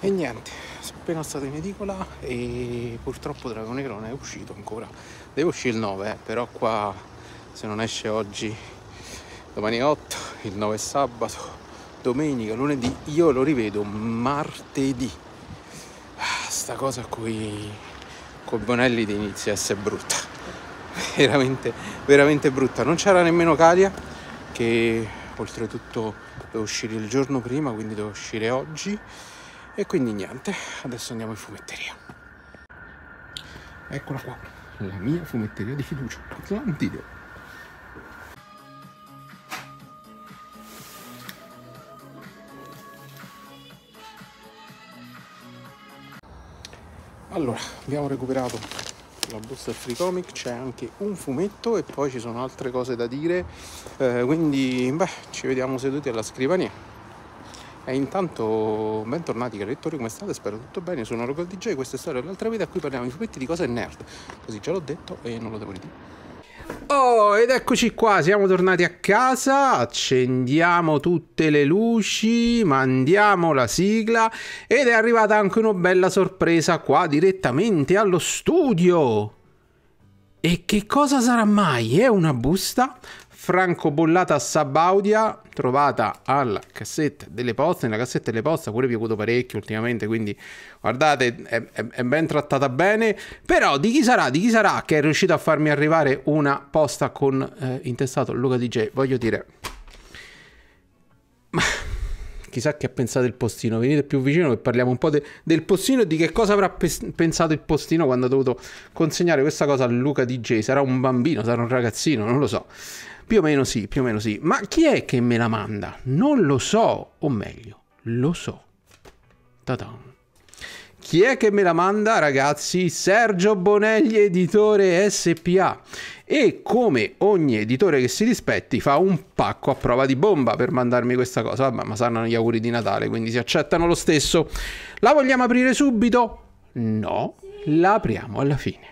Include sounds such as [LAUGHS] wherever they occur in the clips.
e niente sono appena stato in edicola e purtroppo Dragone Crone è uscito ancora deve uscire il 9 eh, però qua se non esce oggi domani è 8 il 9 è sabato domenica lunedì io lo rivedo martedì ah, sta cosa qui con Bonelli ti inizia a essere brutta veramente veramente brutta non c'era nemmeno Calia che oltretutto devo uscire il giorno prima quindi devo uscire oggi e quindi niente adesso andiamo in fumetteria eccola qua la mia fumetteria di fiducia Atlantide allora abbiamo recuperato la busta free comic c'è anche un fumetto e poi ci sono altre cose da dire eh, quindi beh ci vediamo seduti alla scrivania e intanto bentornati cari lettori, come state? Spero tutto bene, sono Rogal DJ, questa è Storia dell'altra vita, qui parliamo di fumetti di cose nerd, così già l'ho detto e non lo devo ridire. Oh, ed eccoci qua, siamo tornati a casa, accendiamo tutte le luci, mandiamo la sigla ed è arrivata anche una bella sorpresa qua direttamente allo studio. E che cosa sarà mai? È una busta? francobollata Sabaudia trovata alla cassetta delle poste, nella cassetta delle poste pure piaciuto parecchio ultimamente, quindi guardate è, è, è, ben trattata bene, però di chi sarà, di chi sarà che è riuscito a farmi arrivare una posta con eh, intestato Luca DJ, voglio dire, ma chissà che ha pensato il postino, venite più vicino che parliamo un po' de, del postino e di che cosa avrà pe pensato il postino quando ha dovuto consegnare questa cosa a Luca DJ, sarà un bambino, sarà un ragazzino, non lo so. Più o meno sì, più o meno sì. Ma chi è che me la manda? Non lo so, o meglio, lo so. Ta-dam. Chi è che me la manda, ragazzi? Sergio Bonelli, editore SPA. E come ogni editore che si rispetti, fa un pacco a prova di bomba per mandarmi questa cosa. Vabbè, ma saranno gli auguri di Natale, quindi si accettano lo stesso. La vogliamo aprire subito? No, la apriamo alla fine.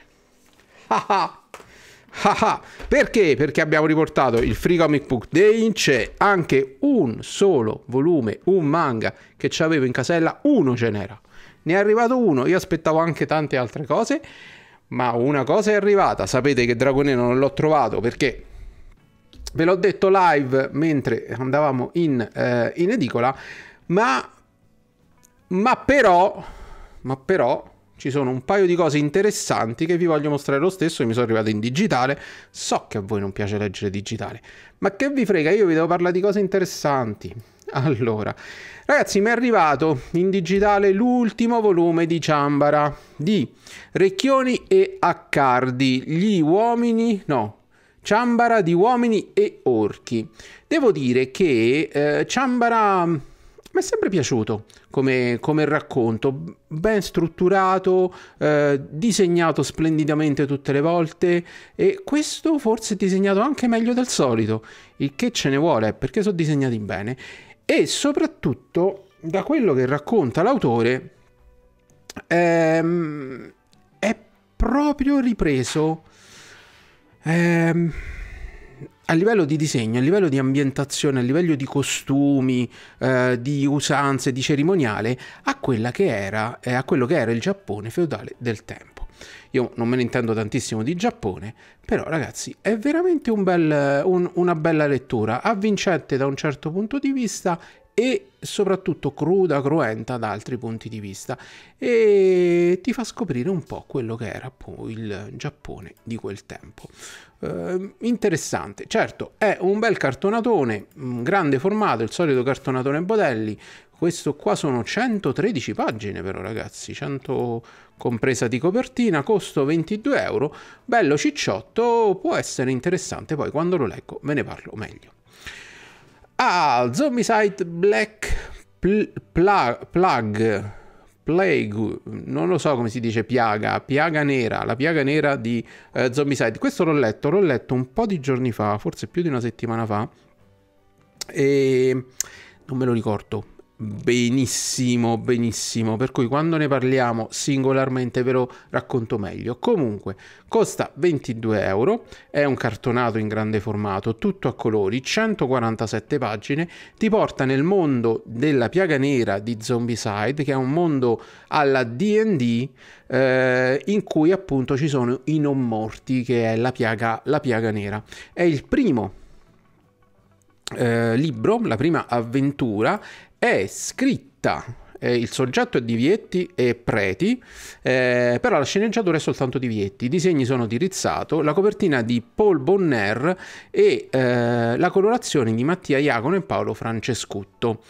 Ah, ah. Haha. Ah. Perché? Perché abbiamo riportato il Free Comic Book Day, c'è anche un solo volume, un manga che ci avevo in casella, uno ce n'era. Ne è arrivato uno, io aspettavo anche tante altre cose, ma una cosa è arrivata, sapete che Dragonero non l'ho trovato perché ve l'ho detto live mentre andavamo in, eh, in edicola, ma, ma però, ma però ci sono un paio di cose interessanti che vi voglio mostrare lo stesso, mi sono arrivato in digitale. So che a voi non piace leggere digitale, ma che vi frega, io vi devo parlare di cose interessanti. Allora, ragazzi, mi è arrivato in digitale l'ultimo volume di Ciambara di Recchioni e Accardi, gli uomini, no, Ciambara di uomini e orchi. Devo dire che eh, Ciambara mi è sempre piaciuto come, come racconto, ben strutturato, eh, disegnato splendidamente tutte le volte e questo forse disegnato anche meglio del solito, il che ce ne vuole perché sono disegnati bene e soprattutto da quello che racconta l'autore ehm, è proprio ripreso. Ehm, a livello di disegno, a livello di ambientazione, a livello di costumi, eh, di usanze, di cerimoniale, a, era, eh, a quello che era il Giappone feudale del tempo. Io non me ne intendo tantissimo di Giappone, però ragazzi è veramente un bel, un, una bella lettura, avvincente da un certo punto di vista e soprattutto cruda, cruenta da altri punti di vista e ti fa scoprire un po' quello che era poi il Giappone di quel tempo. Eh, interessante, certo, è un bel cartonatone, grande formato, il solito cartonatone Bodelli. Questo qua sono 113 pagine però ragazzi, 100 compresa di copertina, costo 22 euro, bello cicciotto, può essere interessante, poi quando lo leggo ve ne parlo meglio. Ah, Zombicide Black pl Plug. Plague, non lo so come si dice piaga, piaga nera, la piaga nera di eh, Zombicide. Questo l'ho letto, l'ho letto un po' di giorni fa, forse più di una settimana fa, e non me lo ricordo benissimo, benissimo, per cui quando ne parliamo singolarmente ve lo racconto meglio. Comunque, costa 22 euro, è un cartonato in grande formato, tutto a colori, 147 pagine, ti porta nel mondo della piaga nera di zombieside che è un mondo alla D&D eh, in cui appunto ci sono i non morti, che è la piaga, la piaga nera. È il primo eh, libro, la prima avventura è scritta eh, il soggetto è di Vietti e Preti, eh, però la sceneggiatura è soltanto di Vietti. I disegni sono di Rizzato, la copertina di Paul Bonner e eh, la colorazione di Mattia Iacono e Paolo Francescutto.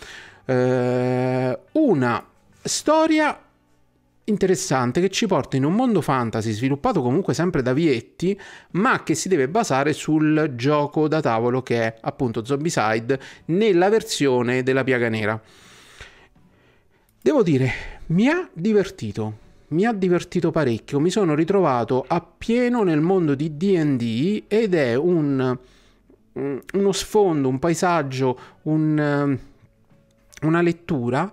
Eh, una storia interessante che ci porta in un mondo fantasy sviluppato comunque sempre da Vietti, ma che si deve basare sul gioco da tavolo che è appunto Zombicide nella versione della piaga nera. Devo dire, mi ha divertito. Mi ha divertito parecchio, mi sono ritrovato appieno nel mondo di DD ed è un, mm, uno sfondo, un paesaggio, un, eh, una lettura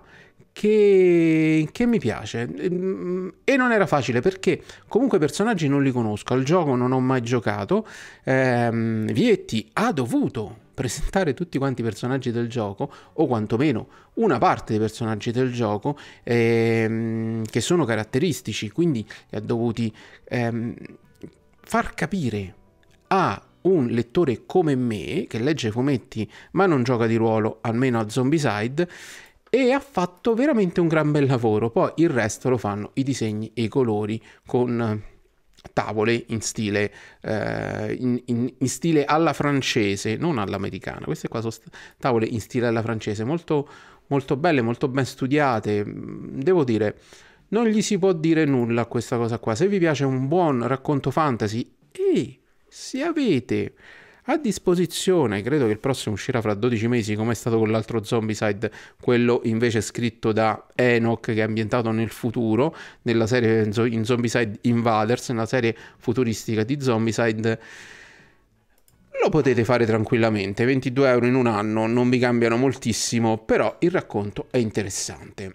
che, che, mi piace. Ehm, e non era facile perché comunque i personaggi non li conosco, al gioco non ho mai giocato. Ehm, Vietti ha dovuto presentare tutti quanti i personaggi del gioco, o quantomeno una parte dei personaggi del gioco, ehm, che sono caratteristici, quindi ha dovuto ehm, far capire a un lettore come me, che legge fumetti ma non gioca di ruolo, almeno a Zombieside, e ha fatto veramente un gran bel lavoro. Poi il resto lo fanno i disegni e i colori con eh, tavole in stile, eh, in, in, in stile alla francese, non all'americana. Queste qua sono tavole in stile alla francese, molto, molto belle, molto ben studiate. Mm, devo dire, non gli si può dire nulla a questa cosa qua. Se vi piace un buon racconto fantasy e se avete a disposizione, credo che il prossimo uscirà fra 12 mesi come è stato con l'altro Zombicide, quello invece scritto da Enoch che è ambientato nel futuro, nella serie in Zombicide Invaders, una serie futuristica di Zombicide lo potete fare tranquillamente, 22 euro in un anno non vi cambiano moltissimo, però il racconto è interessante.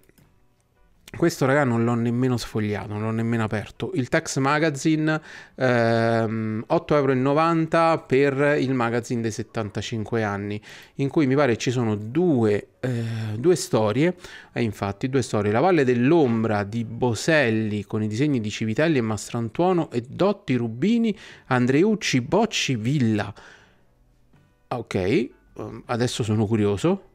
Questo raga non l'ho nemmeno sfogliato, non l'ho nemmeno aperto. Il Tax Magazine ehm, euro per il magazine dei 75 anni, in cui mi pare ci sono due, eh, due storie, eh, infatti due storie, La Valle dell'Ombra di Boselli con i disegni di Civitelli e Mastrantuono e Dotti Rubini, Andreucci, Bocci, Villa. Ok, ehm, adesso sono curioso,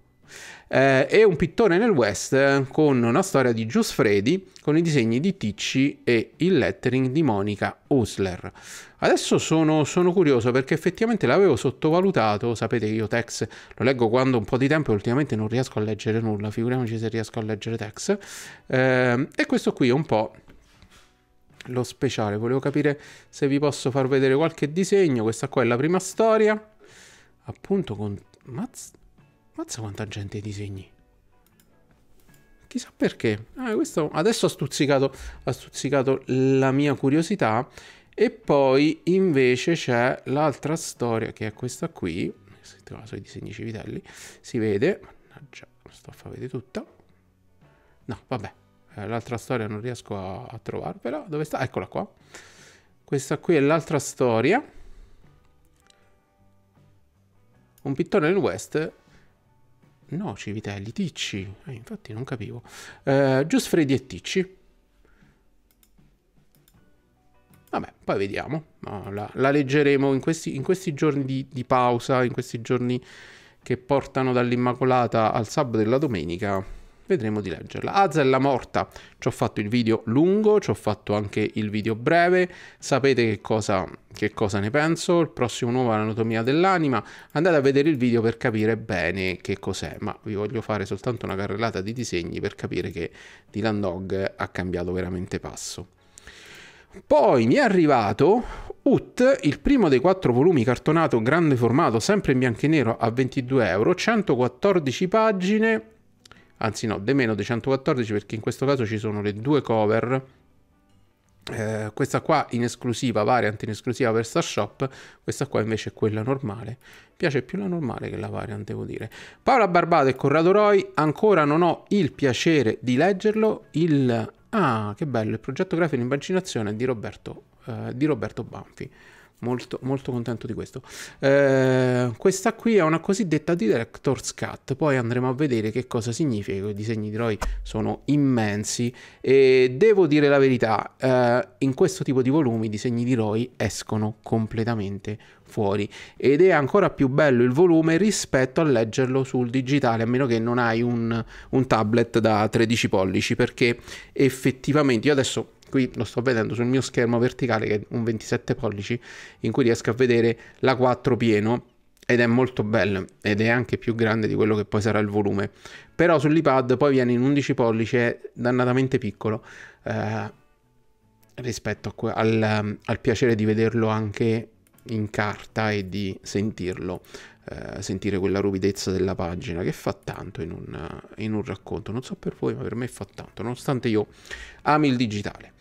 eh, e un pittore nel West con una storia di Gius Fredi con i disegni di Ticci e il lettering di Monica Usler. Adesso sono, sono, curioso perché effettivamente l'avevo sottovalutato, sapete che io Tex lo leggo quando un po' di tempo e ultimamente non riesco a leggere nulla, figuriamoci se riesco a leggere Tex. Eh, e questo qui è un po' lo speciale, volevo capire se vi posso far vedere qualche disegno, questa qua è la prima storia, appunto con... Mazz- Mazza quanta gente i disegni. Chissà perché. Ah, questo adesso ha stuzzicato, ha stuzzicato la mia curiosità. E poi invece c'è l'altra storia che è questa qui. Sento caso i disegni civitelli. Si vede. Mannaggia, sto a far vedere tutta. No, vabbè. Eh, l'altra storia non riesco a, a trovarvela. Dove sta? Eccola qua. Questa qui è l'altra storia. Un pittore nel West No, Civitelli, Ticci. Eh, infatti non capivo. Eh, Giusfredi e Ticci. Vabbè, poi vediamo. la, la, leggeremo in questi, in questi giorni di, di, pausa, in questi giorni che portano dall'Immacolata al sabato e alla domenica vedremo di leggerla. Azella morta, ci ho fatto il video lungo, ci ho fatto anche il video breve, sapete che cosa, che cosa ne penso, il prossimo nuovo è l'anatomia dell'anima, andate a vedere il video per capire bene che cos'è, ma vi voglio fare soltanto una carrellata di disegni per capire che Dylan Dog ha cambiato veramente passo. Poi mi è arrivato UT, il primo dei quattro volumi cartonato grande formato, sempre in bianco e nero a 22 euro, 114 pagine, anzi no, de meno de 114 perché in questo caso ci sono le due cover eh, questa qua in esclusiva, variant in esclusiva per Starshop, questa qua invece è quella normale. Mi Piace più la normale che la variant, devo dire. Paola Barbato e Corrado Roy, ancora non ho il piacere di leggerlo. Il... Ah, che bello, il progetto grafico in vaccinazione di Roberto, eh, di Roberto Banfi. Molto, molto contento di questo. Eh, questa qui è una cosiddetta director's cut, poi andremo a vedere che cosa significa. I disegni di Roy sono immensi e devo dire la verità, eh, in questo tipo di volumi i disegni di Roy escono completamente fuori ed è ancora più bello il volume rispetto a leggerlo sul digitale, a meno che non hai un, un tablet da 13 pollici, perché effettivamente io adesso qui lo sto vedendo sul mio schermo verticale che è un 27 pollici in cui riesco a vedere la 4 pieno ed è molto bello ed è anche più grande di quello che poi sarà il volume però sull'iPad poi viene in 11 pollici è dannatamente piccolo eh, rispetto al, al piacere di vederlo anche in carta e di sentirlo eh, sentire quella ruvidezza della pagina che fa tanto in un, in un racconto. Non so per voi, ma per me fa tanto, nonostante io ami il digitale.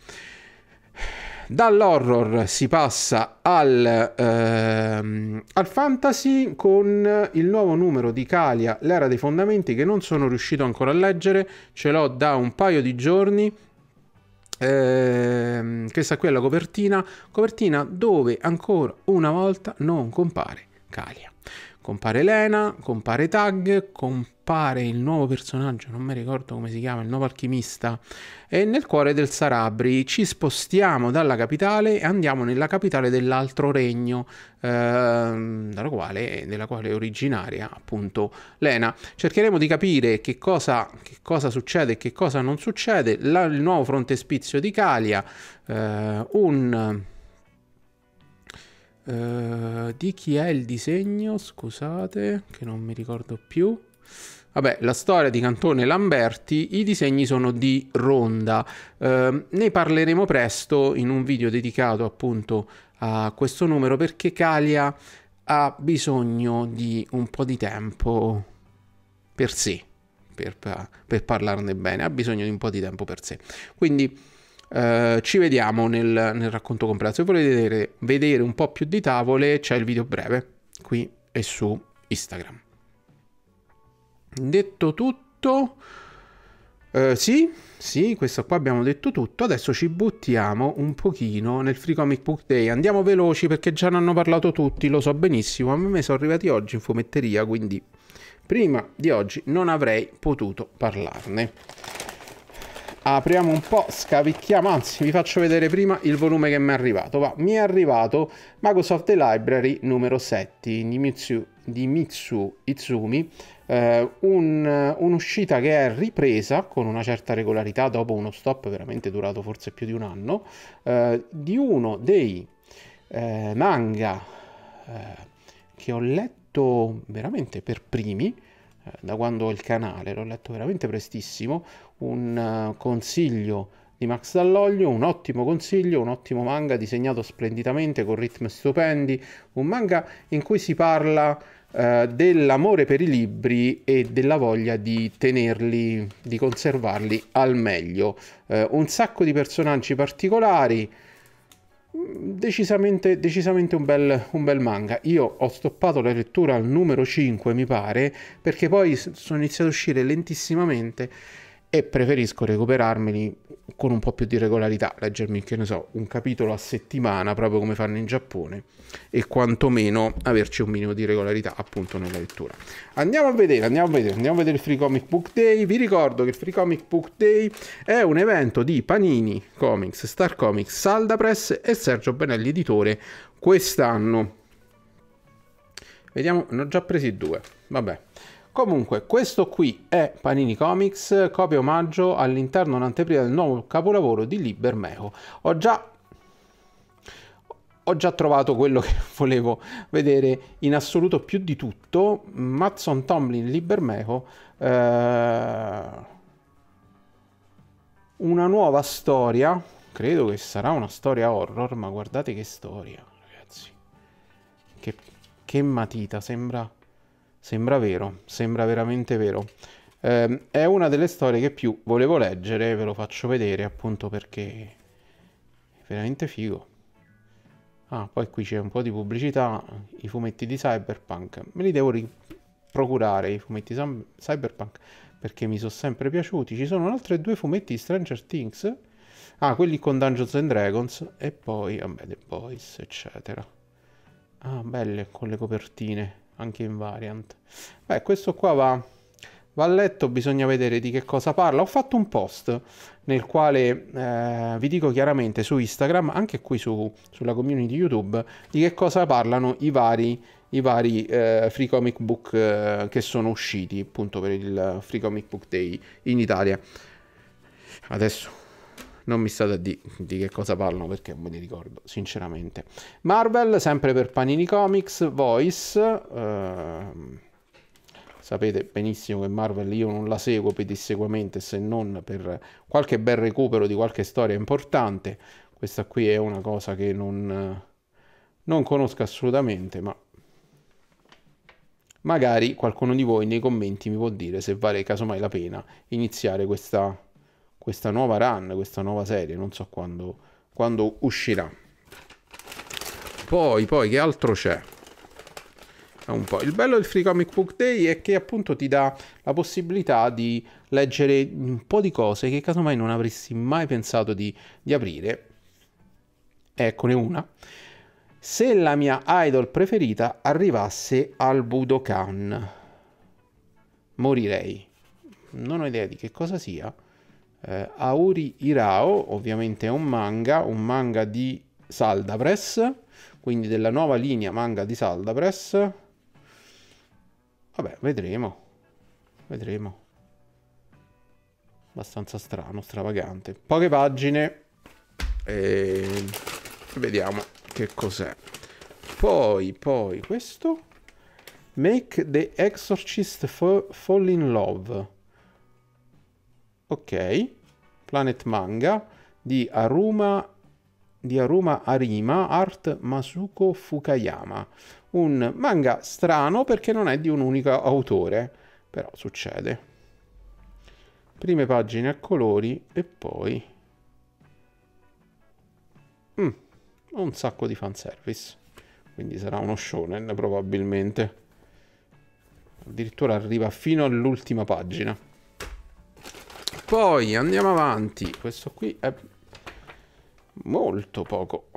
Dall'horror si passa al, ehm, al, fantasy con il nuovo numero di Calia, l'era dei fondamenti, che non sono riuscito ancora a leggere, ce l'ho da un paio di giorni. Ehm, questa qui è la copertina, copertina dove ancora una volta non compare Calia compare Elena, compare Tag, compare il nuovo personaggio, non mi ricordo come si chiama, il nuovo alchimista, e nel cuore del Sarabri ci spostiamo dalla capitale e andiamo nella capitale dell'altro regno, ehm, della, quale, della quale è originaria appunto Lena. Cercheremo di capire che cosa, che cosa succede e che cosa non succede, La, il nuovo frontespizio di Calia, eh, un eh, di chi è il disegno? Scusate, che non mi ricordo più. Vabbè, la storia di Cantone Lamberti, i disegni sono di Ronda. Uh, ne parleremo presto in un video dedicato appunto a questo numero perché Calia ha bisogno di un po' di tempo per sé, per, per parlarne bene, ha bisogno di un po' di tempo per sé. Quindi eh, ci vediamo nel, nel, racconto completo. Se volete vedere, vedere un po' più di tavole, c'è il video breve qui e su Instagram. Detto tutto, uh, sì, sì, questo qua abbiamo detto tutto. Adesso ci buttiamo un pochino nel Free Comic Book Day. Andiamo veloci perché già ne hanno parlato tutti, lo so benissimo. A me sono arrivati oggi in fumetteria, quindi prima di oggi non avrei potuto parlarne apriamo un po', scavicchiamo, anzi vi faccio vedere prima il volume che mi è arrivato, va, mi è arrivato Microsoft the Library numero 7 di Mitsu, di Mitsu Izumi, eh, un, un'uscita che è ripresa con una certa regolarità dopo uno stop veramente durato forse più di un anno, eh, di uno dei eh, manga eh, che ho letto veramente per primi, eh, da quando ho il canale, l'ho letto veramente prestissimo, un eh, consiglio di Max Dall'Oglio, un ottimo consiglio, un ottimo manga disegnato splendidamente con ritmi stupendi, un manga in cui si parla eh, dell'amore per i libri e della voglia di tenerli, di conservarli al meglio. Eh, un sacco di personaggi particolari, mm, decisamente, decisamente un, bel, un, bel, manga. Io ho stoppato la lettura al numero 5, mi pare, perché poi sono iniziato a uscire lentissimamente e preferisco recuperarmeli con un po' più di regolarità, leggermi, che ne so, un capitolo a settimana, proprio come fanno in Giappone, e quantomeno averci un minimo di regolarità appunto nella lettura. Andiamo a vedere, andiamo a vedere, andiamo a vedere il Free Comic Book Day. Vi ricordo che il Free Comic Book Day è un evento di Panini Comics, Star Comics, Salda Press e Sergio Benelli Editore quest'anno. Vediamo, ne ho già presi due, vabbè. Comunque, questo qui è Panini Comics, copia omaggio all'interno un'anteprima del nuovo capolavoro di Liber Libermeco. Ho già ho già trovato quello [LAUGHS] che volevo vedere in assoluto più di tutto. Matson Tomlin Libermeco. Eh, una nuova storia. Credo che sarà una storia horror, ma guardate che storia, ragazzi. Che, che matita, sembra... Sembra vero, sembra veramente vero. Eh, è una delle storie che più volevo leggere, ve lo faccio vedere appunto perché è veramente figo. Ah, poi qui c'è un po' di pubblicità, i fumetti di Cyberpunk. Me li devo procurare, i fumetti di Cyberpunk, perché mi sono sempre piaciuti. Ci sono altri due fumetti di Stranger Things. Ah, quelli con Dungeons and Dragons e poi, vabbè, The Boys, eccetera. Ah, belle con le copertine anche in variant. Beh, questo qua va, va, a letto, bisogna vedere di che cosa parla. Ho fatto un post nel quale eh, vi dico chiaramente su Instagram, anche qui su, sulla community YouTube, di che cosa parlano i vari, i vari eh, free comic book eh, che sono usciti appunto per il Free Comic Book Day in Italia. Adesso non mi state a dire di che cosa parlano perché non me li ricordo, sinceramente. Marvel, sempre per Panini Comics, Voice. Ehm, sapete benissimo che Marvel io non la seguo pedisseguamente se non per qualche bel recupero di qualche storia importante. Questa qui è una cosa che non, non conosco assolutamente, ma magari qualcuno di voi nei commenti mi può dire se vale casomai la pena iniziare questa questa nuova run, questa nuova serie, non so quando, quando uscirà. Poi, poi, che altro c'è? Un po'. Il bello del Free Comic Book Day è che appunto ti dà la possibilità di leggere un po' di cose che casomai non avresti mai pensato di, di aprire. Eccone una. Se la mia idol preferita arrivasse al Budokan, morirei. Non ho idea di che cosa sia. Eh, Auri Irao, ovviamente è un manga, un manga di Saldapress, quindi della nuova linea manga di Saldapress. Vabbè, vedremo. Vedremo. Abbastanza strano, stravagante. Poche pagine. E vediamo che cos'è. Poi, poi, questo. Make the Exorcist Fall in Love. Ok. Planet Manga di Aruma, di Aruma Arima Art Masuko Fukayama. Un manga strano perché non è di un unico autore, però succede. Prime pagine a colori e poi... Mm, un sacco di fanservice. Quindi sarà uno shonen probabilmente. Addirittura arriva fino all'ultima pagina. Poi andiamo avanti. Questo qui è molto poco.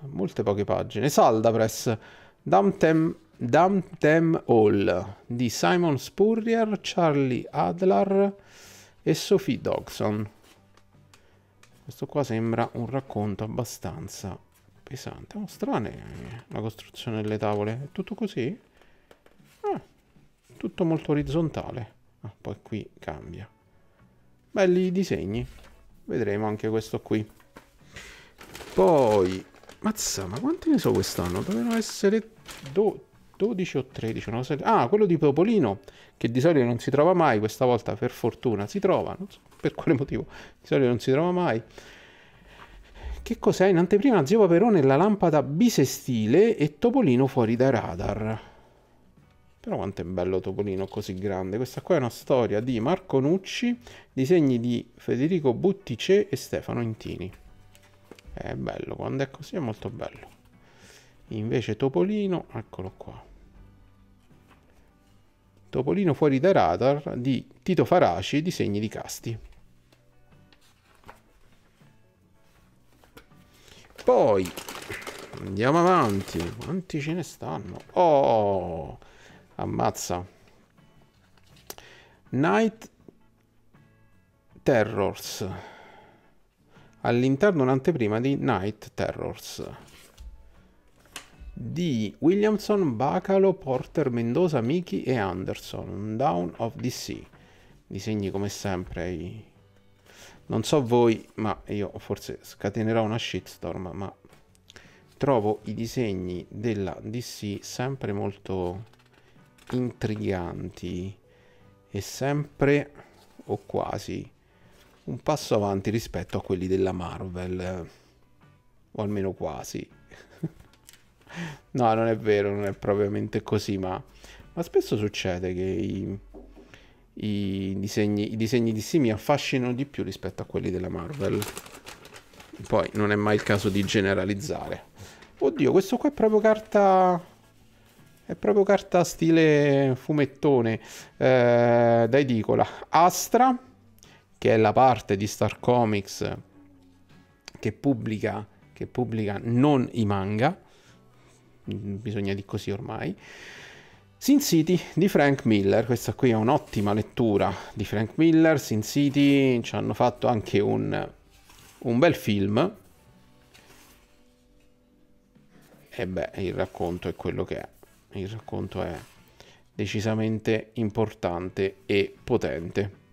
Molte poche pagine. Salda Press. Damtem, Damtem di Simon Spurrier, Charlie Adler e Sophie Dogson. Questo qua sembra un racconto abbastanza pesante. Oh, strana la costruzione delle tavole. È tutto così? Ah, tutto molto orizzontale. Ah, poi qui cambia. Belli disegni. Vedremo anche questo qui. Poi... Mazza, ma quanti ne so quest'anno? Dovevano essere 12 o 13. Non so. Ah, quello di Popolino, che di solito non si trova mai. Questa volta, per fortuna, si trova. Non so per quale motivo. Di solito non si trova mai. Che cos'è? In anteprima Zio Paperone la lampada bisestile e Topolino fuori da radar. Però quanto è bello Topolino così grande. Questa qua è una storia di Marco Nucci, disegni di Federico Buttice e Stefano Intini. È bello, quando è così è molto bello. Invece Topolino, eccolo qua. Topolino fuori da radar di Tito Faraci, disegni di Casti. Poi andiamo avanti. Quanti ce ne stanno? Oh! Ammazza. Night Terrors. All'interno un'anteprima di Night Terrors. Di Williamson, Bacalo, Porter, Mendoza, Miki e Anderson. Un Down of DC. Disegni come sempre i non so voi, ma io forse scatenerò una shitstorm, ma trovo i disegni della DC sempre molto intriganti e sempre o quasi un passo avanti rispetto a quelli della Marvel o almeno quasi [LAUGHS] no non è vero non è propriamente così ma, ma spesso succede che i, i, disegni, i disegni di sì mi affascinano di più rispetto a quelli della Marvel poi non è mai il caso di generalizzare oddio questo qua è proprio carta è proprio carta stile fumettone eh, da edicola. Astra, che è la parte di Star Comics che pubblica, che pubblica non i manga, bisogna dire così ormai. Sin City di Frank Miller, questa qui è un'ottima lettura di Frank Miller, Sin City ci hanno fatto anche un, un bel film. E beh, il racconto è quello che è il racconto è decisamente importante e potente.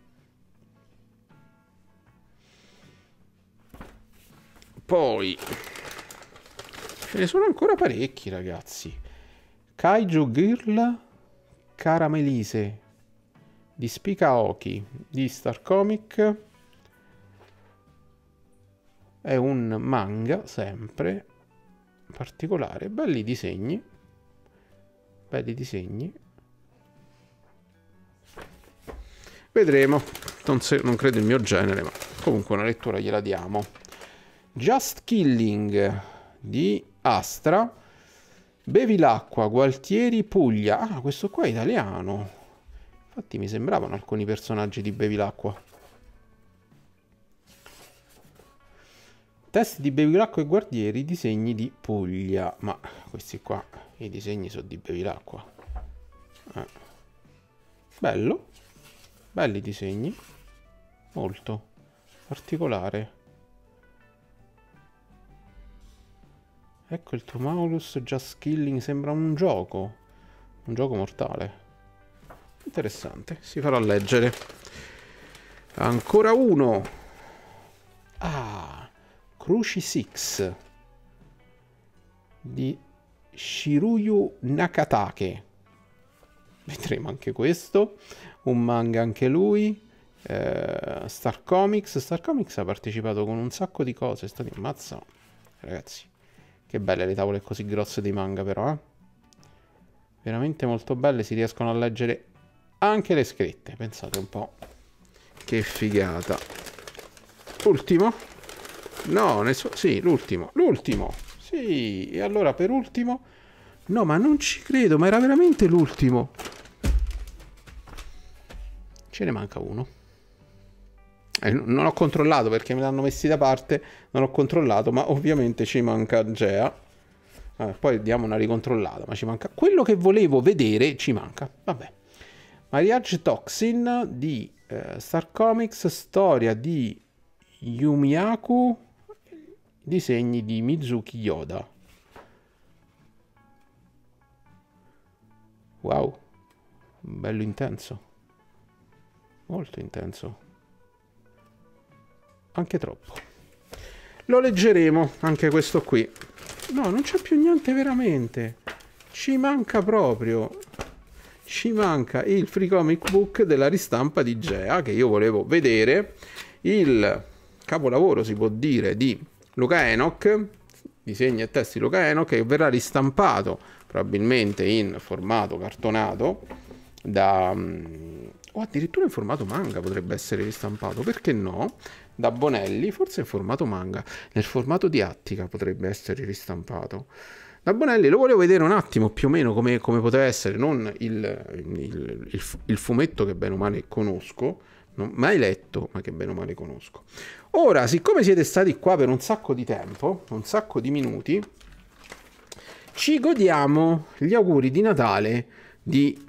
Poi ce ne sono ancora parecchi, ragazzi. Kaiju Girl Caramelise di Spikaoki di Star Comic è un manga sempre particolare, belli disegni bei disegni. Vedremo, non, se, non credo il mio genere, ma comunque una lettura gliela diamo. Just Killing di Astra. Bevi l'acqua, Gualtieri Puglia. Ah, questo qua è italiano. Infatti mi sembravano alcuni personaggi di Bevi l'acqua. Test di Bevilacqua e Guardieri, disegni di Puglia. Ma questi qua i disegni sono di Bevilacqua eh. bello belli disegni molto particolare ecco il Tomaulus Just Killing sembra un gioco un gioco mortale interessante si farà leggere ancora uno ah Cruci 6 di Shiruyu Nakatake. Vedremo anche questo. Un manga anche lui. Eh, Star Comics. Star Comics ha partecipato con un sacco di cose. È State ammazza. Ragazzi, che belle le tavole così grosse dei manga però, eh? Veramente molto belle. Si riescono a leggere anche le scritte. Pensate un po'. Che figata. Ultimo. No, nessuno. Sì, l'ultimo. L'ultimo. Sì, e allora per ultimo... No, ma non ci credo, ma era veramente l'ultimo. Ce ne manca uno. Eh, non ho controllato perché me l'hanno messi da parte, non ho controllato, ma ovviamente ci manca Gea. Eh, poi diamo una ricontrollata, ma ci manca... Quello che volevo vedere ci manca. Vabbè. Mariage Toxin di eh, Star Comics, storia di Yumiaku disegni di Mizuki Yoda. Wow, bello intenso, molto intenso, anche troppo. Lo leggeremo anche questo qui. No, non c'è più niente veramente. Ci manca proprio. Ci manca il free comic book della ristampa di Gea che io volevo vedere. Il capolavoro, si può dire, di Luca Enoch, disegni e testi Luca Enoch, che verrà ristampato probabilmente in formato cartonato da... Mm, o addirittura in formato manga potrebbe essere ristampato, perché no? Da Bonelli, forse in formato manga, nel formato di Attica potrebbe essere ristampato. Da Bonelli lo volevo vedere un attimo più o meno come, come poteva essere, non il, il, il, il fumetto che bene o male conosco, non mai letto, ma che bene o male conosco. Ora, siccome siete stati qua per un sacco di tempo, un sacco di minuti, ci godiamo gli auguri di Natale di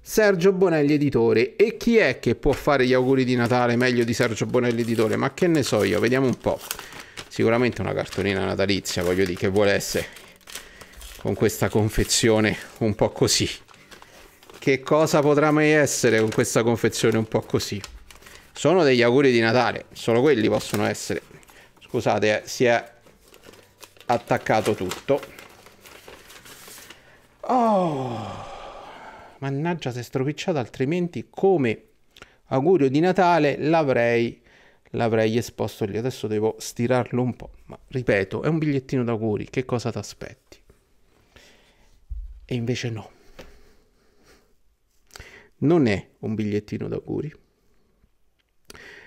Sergio Bonelli Editore. E chi è che può fare gli auguri di Natale meglio di Sergio Bonelli Editore? Ma che ne so io, vediamo un po'. Sicuramente una cartolina natalizia, voglio dire, che vuole essere con questa confezione un po' così che cosa potrà mai essere con questa confezione un po' così. Sono degli auguri di Natale, solo quelli possono essere. Scusate, eh, si è attaccato tutto. Oh, mannaggia si è stropicciata, altrimenti come augurio di Natale l'avrei l'avrei esposto lì. Adesso devo stirarlo un po', ma ripeto, è un bigliettino d'auguri, che cosa ti aspetti? E invece no non è un bigliettino d'auguri.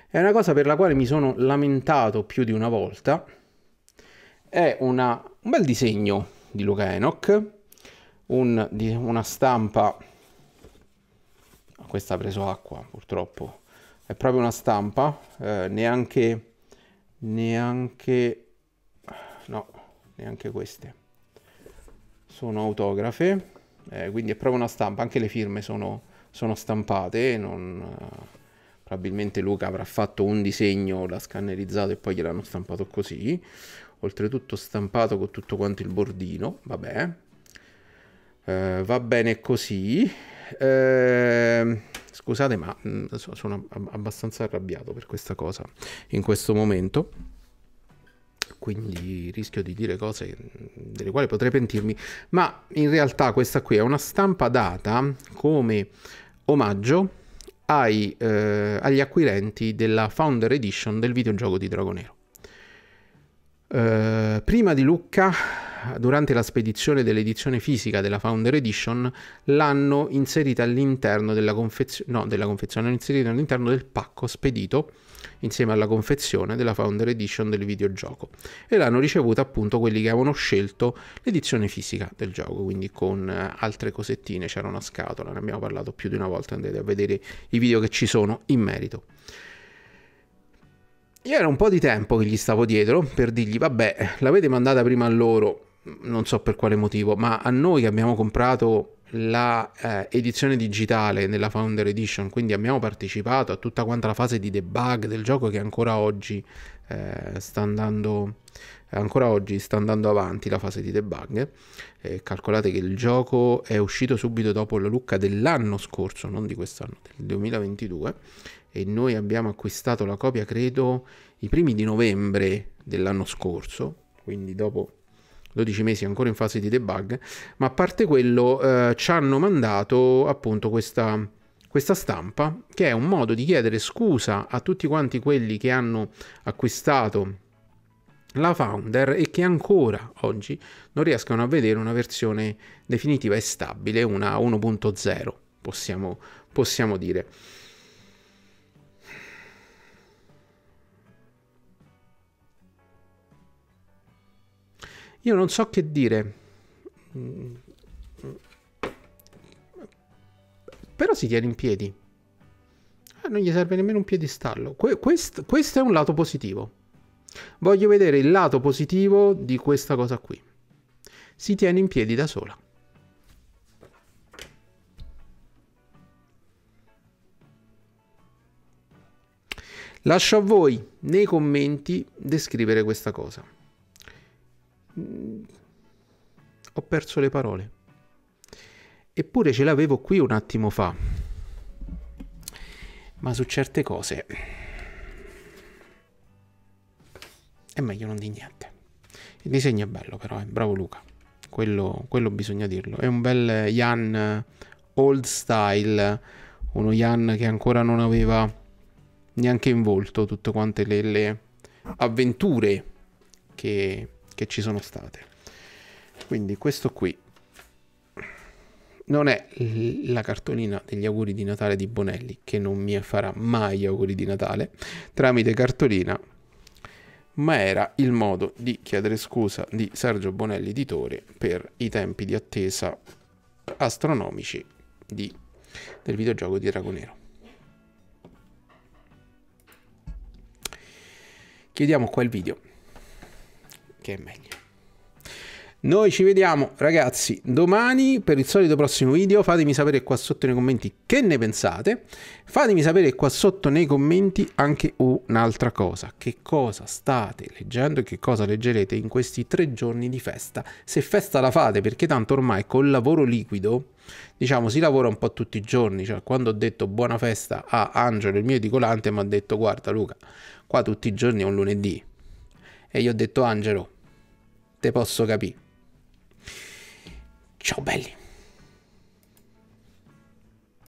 È una cosa per la quale mi sono lamentato più di una volta. È una, un bel disegno di Luca Enoch, un, di, una stampa, questa ha preso acqua purtroppo, è proprio una stampa, eh, neanche, neanche, no, neanche queste, sono autografe, eh, quindi è proprio una stampa, anche le firme sono sono stampate, non, probabilmente Luca avrà fatto un disegno, l'ha scannerizzato e poi gliel'hanno stampato così, oltretutto stampato con tutto quanto il bordino, vabbè, eh, va bene così, eh, scusate ma mm, sono abbastanza arrabbiato per questa cosa in questo momento quindi rischio di dire cose mm, delle quali potrei pentirmi, ma in realtà questa qui è una stampa data come omaggio ai, eh, agli acquirenti della Founder Edition del videogioco di Dragonero. Eh, prima di Lucca durante la spedizione dell'edizione fisica della Founder Edition, l'hanno inserita all'interno della confezione, no, della confezione, l'hanno inserita all'interno del pacco spedito insieme alla confezione della Founder Edition del videogioco e l'hanno ricevuta appunto quelli che avevano scelto l'edizione fisica del gioco, quindi con eh, altre cosettine, c'era una scatola, ne abbiamo parlato più di una volta, andate a vedere i video che ci sono in merito. Io era un po' di tempo che gli stavo dietro per dirgli, vabbè, l'avete mandata prima a loro, non so per quale motivo, ma a noi che abbiamo comprato la eh, edizione digitale nella Founder Edition, quindi abbiamo partecipato a tutta quanta la fase di debug del gioco che ancora oggi eh, sta andando ancora oggi sta andando avanti la fase di debug. Eh, calcolate che il gioco è uscito subito dopo la lucca dell'anno scorso, non di quest'anno, del 2022 e noi abbiamo acquistato la copia credo i primi di novembre dell'anno scorso, quindi dopo 12 mesi ancora in fase di debug, ma a parte quello eh, ci hanno mandato appunto questa, questa stampa che è un modo di chiedere scusa a tutti quanti quelli che hanno acquistato la founder e che ancora oggi non riescono a vedere una versione definitiva e stabile, una 1.0 possiamo, possiamo dire. Io non so che dire. Però si tiene in piedi. Eh, non gli serve nemmeno un piedistallo. Que quest questo è un lato positivo. Voglio vedere il lato positivo di questa cosa qui. Si tiene in piedi da sola. Lascio a voi nei commenti descrivere questa cosa ho perso le parole. Eppure ce l'avevo qui un attimo fa. Ma su certe cose è meglio non di niente. Il disegno è bello però, eh? bravo Luca. Quello, quello bisogna dirlo. È un bel Jan old style, uno Jan che ancora non aveva neanche in volto tutte quante le, le avventure che che ci sono state. Quindi questo qui non è la cartolina degli auguri di Natale di Bonelli che non mi farà mai auguri di Natale tramite cartolina, ma era il modo di chiedere scusa di Sergio Bonelli editore per i tempi di attesa astronomici di, del videogioco di Dragonero. Chiudiamo qua il video che è meglio. Noi ci vediamo ragazzi domani per il solito prossimo video, fatemi sapere qua sotto nei commenti che ne pensate, fatemi sapere qua sotto nei commenti anche un'altra cosa, che cosa state leggendo e che cosa leggerete in questi tre giorni di festa, se festa la fate perché tanto ormai col lavoro liquido diciamo si lavora un po' tutti i giorni, cioè quando ho detto buona festa a Angelo il mio edicolante mi ha detto guarda Luca qua tutti i giorni è un lunedì e gli ho detto Angelo te posso capire. Ciao belli.